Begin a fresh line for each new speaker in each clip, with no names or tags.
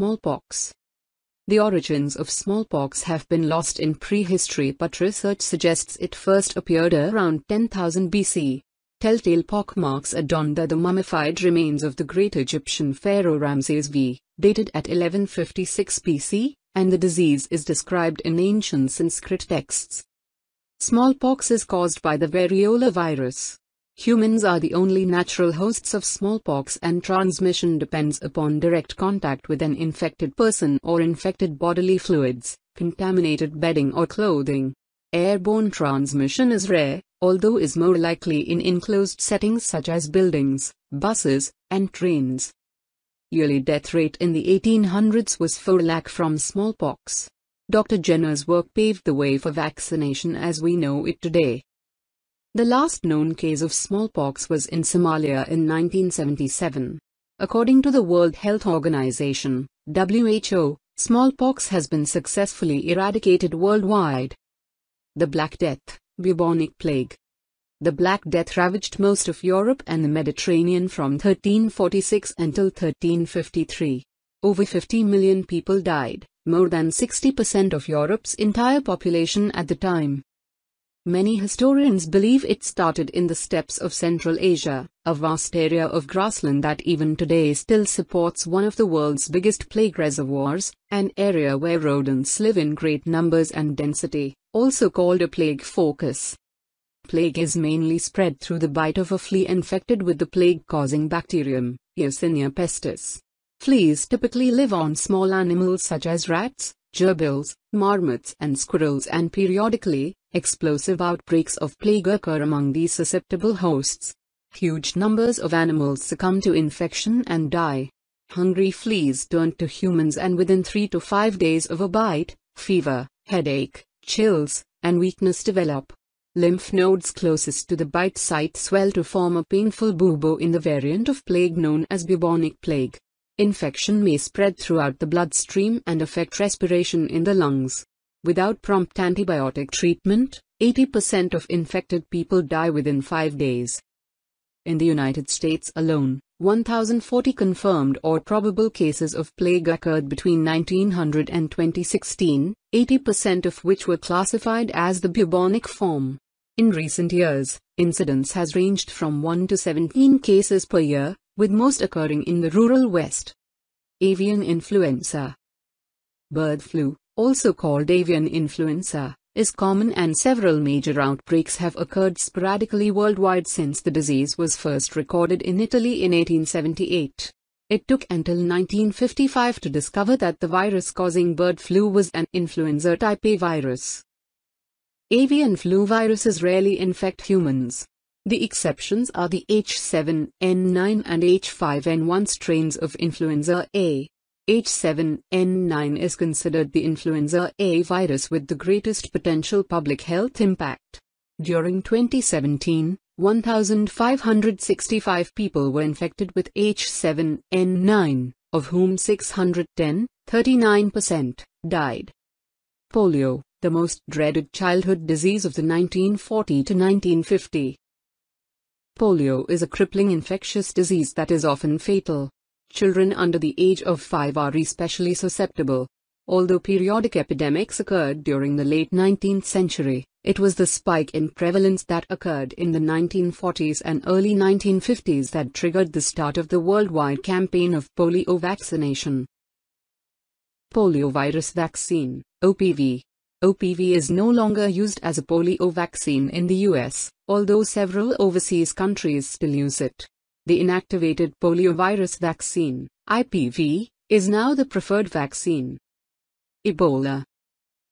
smallpox. The origins of smallpox have been lost in prehistory but research suggests it first appeared around 10,000 BC. Telltale pockmarks adorn the mummified remains of the great Egyptian pharaoh Ramses V, dated at 1156 BC, and the disease is described in ancient Sanskrit texts. Smallpox is caused by the variola virus. Humans are the only natural hosts of smallpox and transmission depends upon direct contact with an infected person or infected bodily fluids, contaminated bedding or clothing. Airborne transmission is rare, although is more likely in enclosed settings such as buildings, buses, and trains. Yearly death rate in the 1800s was 4 lakh from smallpox. Dr. Jenner's work paved the way for vaccination as we know it today. The last known case of smallpox was in Somalia in 1977. According to the World Health Organization, WHO, smallpox has been successfully eradicated worldwide. The Black Death, bubonic plague. The Black Death ravaged most of Europe and the Mediterranean from 1346 until 1353. Over 50 million people died, more than 60% of Europe's entire population at the time. Many historians believe it started in the steppes of Central Asia, a vast area of grassland that even today still supports one of the world's biggest plague reservoirs, an area where rodents live in great numbers and density, also called a plague focus. Plague is mainly spread through the bite of a flea infected with the plague-causing bacterium, Yersinia pestis. Fleas typically live on small animals such as rats, gerbils, marmots and squirrels and periodically, Explosive outbreaks of plague occur among these susceptible hosts. Huge numbers of animals succumb to infection and die. Hungry fleas turn to humans and within 3 to 5 days of a bite, fever, headache, chills, and weakness develop. Lymph nodes closest to the bite site swell to form a painful bubo in the variant of plague known as bubonic plague. Infection may spread throughout the bloodstream and affect respiration in the lungs. Without prompt antibiotic treatment, 80% of infected people die within 5 days. In the United States alone, 1,040 confirmed or probable cases of plague occurred between 1900 and 2016, 80% of which were classified as the bubonic form. In recent years, incidence has ranged from 1 to 17 cases per year, with most occurring in the rural West. Avian influenza, bird flu, also called avian influenza, is common and several major outbreaks have occurred sporadically worldwide since the disease was first recorded in Italy in 1878. It took until 1955 to discover that the virus causing bird flu was an influenza type A virus. Avian flu viruses rarely infect humans. The exceptions are the H7N9 and H5N1 strains of influenza A. H7N9 is considered the influenza A virus with the greatest potential public health impact. During 2017, 1,565 people were infected with H7N9, of whom 610, 39%, died. Polio, the most dreaded childhood disease of the 1940 to 1950. Polio is a crippling infectious disease that is often fatal. Children under the age of 5 are especially susceptible. Although periodic epidemics occurred during the late 19th century, it was the spike in prevalence that occurred in the 1940s and early 1950s that triggered the start of the worldwide campaign of polio vaccination. Poliovirus vaccine, OPV. OPV is no longer used as a polio vaccine in the US, although several overseas countries still use it. The inactivated poliovirus vaccine, IPV, is now the preferred vaccine. Ebola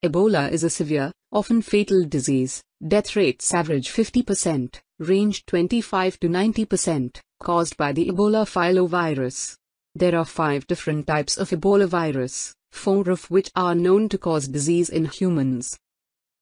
Ebola is a severe, often fatal disease, death rates average 50%, range 25 to 90%, caused by the Ebola filovirus. There are five different types of Ebola virus, four of which are known to cause disease in humans.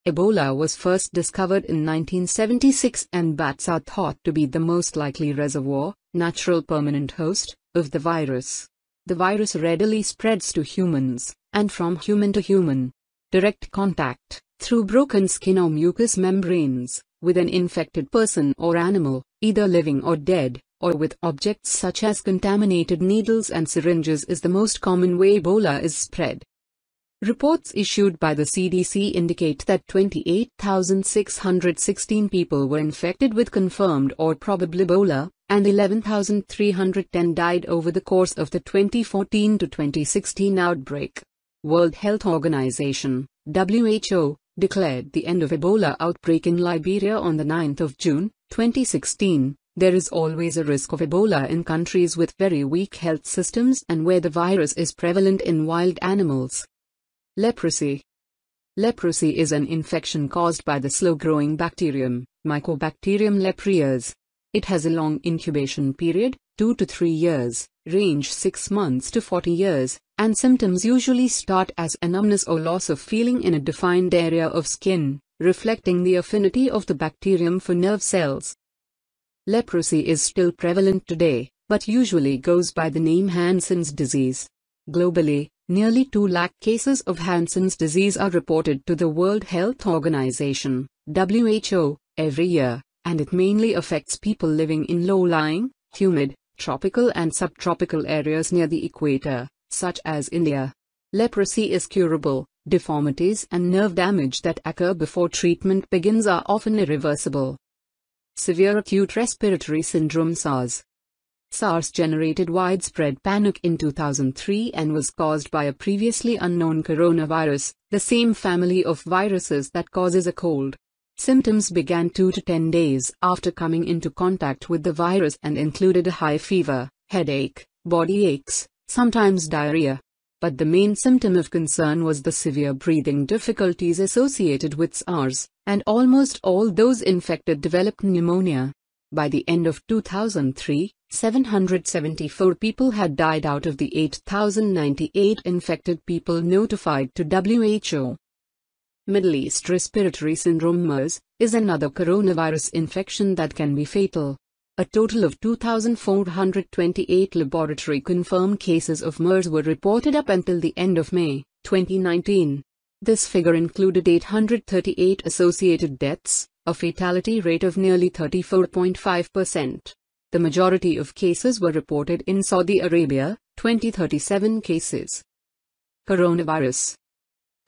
Ebola was first discovered in 1976 and bats are thought to be the most likely reservoir, natural permanent host, of the virus. The virus readily spreads to humans, and from human to human. Direct contact, through broken skin or mucous membranes, with an infected person or animal, either living or dead, or with objects such as contaminated needles and syringes is the most common way Ebola is spread. Reports issued by the CDC indicate that 28,616 people were infected with confirmed or probable Ebola, and 11,310 died over the course of the 2014 to 2016 outbreak. World Health Organization (WHO) declared the end of Ebola outbreak in Liberia on the 9th of June 2016. There is always a risk of Ebola in countries with very weak health systems and where the virus is prevalent in wild animals. Leprosy Leprosy is an infection caused by the slow-growing bacterium, Mycobacterium leprae. It has a long incubation period, 2 to 3 years, range 6 months to 40 years, and symptoms usually start as a numbness or loss of feeling in a defined area of skin, reflecting the affinity of the bacterium for nerve cells. Leprosy is still prevalent today, but usually goes by the name Hansen's disease. Globally, Nearly 2 lakh cases of Hansen's disease are reported to the World Health Organization WHO, every year, and it mainly affects people living in low-lying, humid, tropical and subtropical areas near the equator, such as India. Leprosy is curable, deformities and nerve damage that occur before treatment begins are often irreversible. Severe acute respiratory syndrome SARS SARS generated widespread panic in 2003 and was caused by a previously unknown coronavirus, the same family of viruses that causes a cold. Symptoms began 2 to 10 days after coming into contact with the virus and included a high fever, headache, body aches, sometimes diarrhea. But the main symptom of concern was the severe breathing difficulties associated with SARS, and almost all those infected developed pneumonia. By the end of 2003, 774 people had died out of the 8,098 infected people notified to WHO. Middle East Respiratory Syndrome MERS is another coronavirus infection that can be fatal. A total of 2,428 laboratory confirmed cases of MERS were reported up until the end of May 2019. This figure included 838 associated deaths, a fatality rate of nearly 34.5%. The majority of cases were reported in Saudi Arabia, 2037 cases. Coronavirus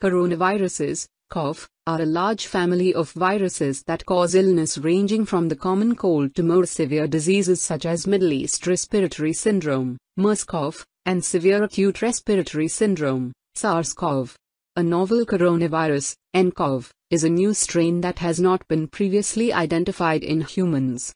Coronaviruses, cough, are a large family of viruses that cause illness ranging from the common cold to more severe diseases such as Middle East Respiratory Syndrome, MERS-CoV, and Severe Acute Respiratory Syndrome, SARS-CoV. A novel coronavirus, nCoV, is a new strain that has not been previously identified in humans.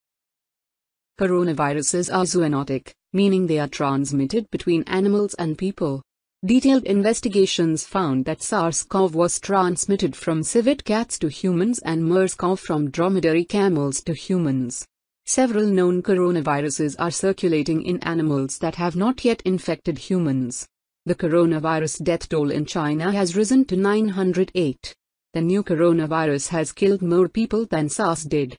Coronaviruses are zoonotic, meaning they are transmitted between animals and people. Detailed investigations found that SARS-CoV was transmitted from civet cats to humans and MERS-CoV from dromedary camels to humans. Several known coronaviruses are circulating in animals that have not yet infected humans. The coronavirus death toll in China has risen to 908. The new coronavirus has killed more people than SARS did.